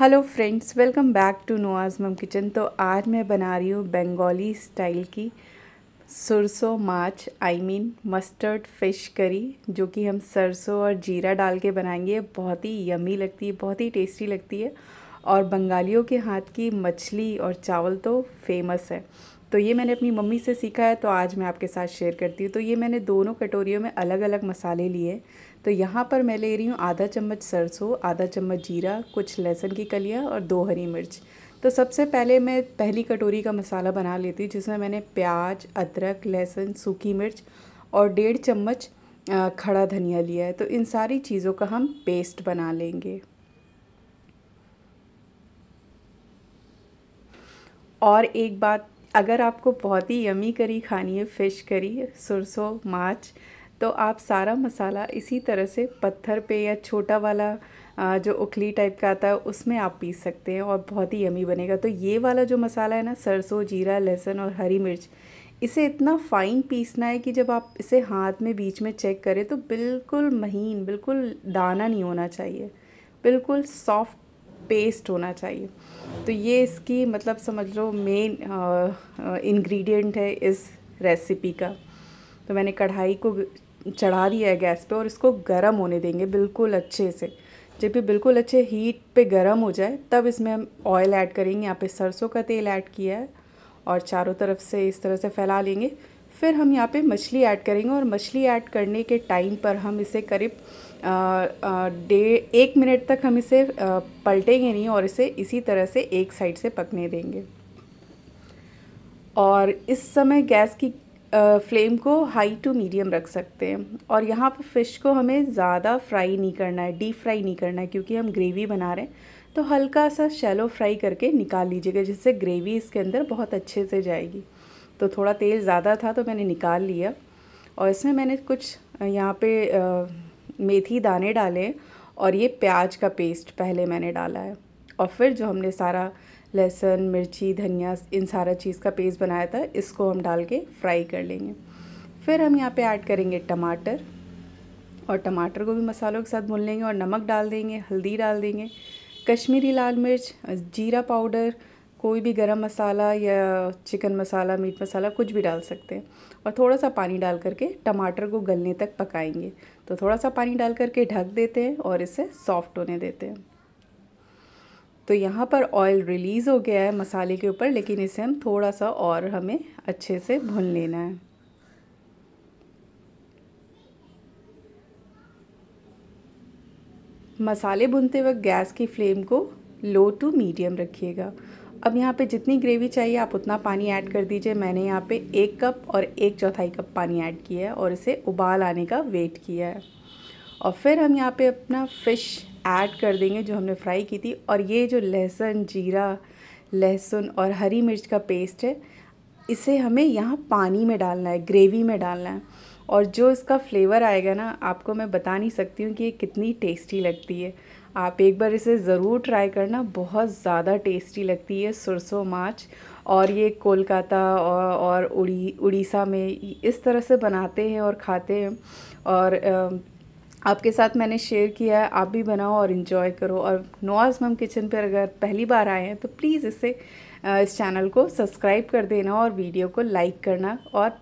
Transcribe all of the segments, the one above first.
hello friends welcome back to नोआज mom kitchen तो आज मैं बना रही हूँ बंगाली स्टाइल की सरसों माछ I mean mustard fish curry जो कि हम सरसों और जीरा डाल के बनाएंगे बहुत ही यमी लगती है बहुत ही टेस्टी लगती है और बंगालियों के हाथ की मछली और चावल तो फेमस है तो ये मैंने अपनी मम्मी से सीखा है तो आज मैं आपके साथ शेयर करती हूँ तो ये मैंने दोनों कटोरियों में अलग अलग मसाले लिए तो यहाँ पर मैं ले रही हूँ आधा चम्मच सरसों आधा चम्मच जीरा कुछ लहसुन की कलियाँ और दो हरी मिर्च तो सबसे पहले मैं पहली कटोरी का मसाला बना लेती हूँ जिसमें मैंने प्याज अदरक लहसुन सूखी मिर्च और डेढ़ चम्मच खड़ा धनिया लिया है तो इन सारी चीज़ों का हम पेस्ट बना लेंगे और एक बात अगर आपको बहुत ही यमी करी खानी है फ़िश करी सरसों माच तो आप सारा मसाला इसी तरह से पत्थर पे या छोटा वाला जो उखली टाइप का आता है उसमें आप पीस सकते हैं और बहुत ही यमी बनेगा तो ये वाला जो मसाला है ना सरसों जीरा लहसुन और हरी मिर्च इसे इतना फाइन पीसना है कि जब आप इसे हाथ में बीच में चेक करें तो बिल्कुल महीन बिल्कुल दाना नहीं होना चाहिए बिल्कुल सॉफ्ट पेस्ट होना चाहिए तो ये इसकी मतलब समझ लो मेन इंग्रेडिएंट है इस रेसिपी का तो मैंने कढ़ाई को चढ़ा दिया है गैस पे और इसको गर्म होने देंगे बिल्कुल अच्छे से जब भी बिल्कुल अच्छे हीट पे गर्म हो जाए तब इसमें हम ऑयल ऐड करेंगे यहाँ पे सरसों का तेल ऐड किया है और चारों तरफ से इस तरह से फैला लेंगे फिर हम यहाँ पे मछली ऐड करेंगे और मछली ऐड करने के टाइम पर हम इसे करीब डे एक मिनट तक हम इसे आ, पलटेंगे नहीं और इसे इसी तरह से एक साइड से पकने देंगे और इस समय गैस की आ, फ्लेम को हाई टू मीडियम रख सकते हैं और यहाँ पर फ़िश को हमें ज़्यादा फ्राई नहीं करना है डीप फ्राई नहीं करना है क्योंकि हम ग्रेवी बना रहे हैं तो हल्का सा शैलो फ्राई करके निकाल लीजिएगा जिससे ग्रेवी इसके अंदर बहुत अच्छे से जाएगी तो थोड़ा तेल ज़्यादा था तो मैंने निकाल लिया और इसमें मैंने कुछ यहाँ पे मेथी दाने डाले और ये प्याज का पेस्ट पहले मैंने डाला है और फिर जो हमने सारा लहसुन मिर्ची धनिया इन सारा चीज़ का पेस्ट बनाया था इसको हम डाल के फ्राई कर लेंगे फिर हम यहाँ पे ऐड करेंगे टमाटर और टमाटर को भी मसालों के साथ भून लेंगे और नमक डाल देंगे हल्दी डाल देंगे कश्मीरी लाल मिर्च जीरा पाउडर कोई भी गरम मसाला या चिकन मसाला मीट मसाला कुछ भी डाल सकते हैं और थोड़ा सा पानी डाल करके टमाटर को गलने तक पकाएंगे तो थोड़ा सा पानी डाल करके ढक देते हैं और इसे सॉफ्ट होने देते हैं तो यहाँ पर ऑयल रिलीज़ हो गया है मसाले के ऊपर लेकिन इसे हम थोड़ा सा और हमें अच्छे से भून लेना है मसाले भुनते वक्त गैस की फ्लेम को लो टू मीडियम रखिएगा अब यहाँ पे जितनी ग्रेवी चाहिए आप उतना पानी ऐड कर दीजिए मैंने यहाँ पे एक कप और एक चौथाई कप पानी ऐड किया है और इसे उबाल आने का वेट किया है और फिर हम यहाँ पे अपना फ़िश ऐड कर देंगे जो हमने फ्राई की थी और ये जो लहसुन जीरा लहसुन और हरी मिर्च का पेस्ट है इसे हमें यहाँ पानी में डालना है ग्रेवी में डालना है और जो इसका फ्लेवर आएगा ना आपको मैं बता नहीं सकती हूँ कि ये कितनी टेस्टी लगती है आप एक बार इसे ज़रूर ट्राई करना बहुत ज़्यादा टेस्टी लगती है सुरसों माछ और ये कोलकाता और, और उड़ी उड़ीसा में इस तरह से बनाते हैं और खाते हैं और आपके साथ मैंने शेयर किया है आप भी बनाओ और इन्जॉय करो और नवाज मम किचन पर अगर पहली बार आए हैं तो प्लीज़ इसे इस चैनल को सब्सक्राइब कर देना और वीडियो को लाइक करना और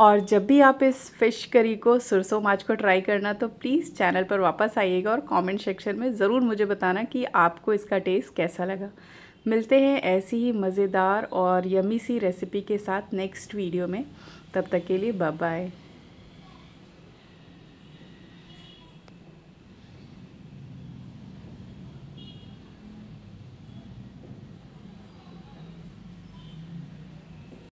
और जब भी आप इस फ़िश करी को सरसों माछ को ट्राई करना तो प्लीज़ चैनल पर वापस आइएगा और कमेंट सेक्शन में ज़रूर मुझे बताना कि आपको इसका टेस्ट कैसा लगा मिलते हैं ऐसी ही मज़ेदार और यमी सी रेसिपी के साथ नेक्स्ट वीडियो में तब तक के लिए बाय बाय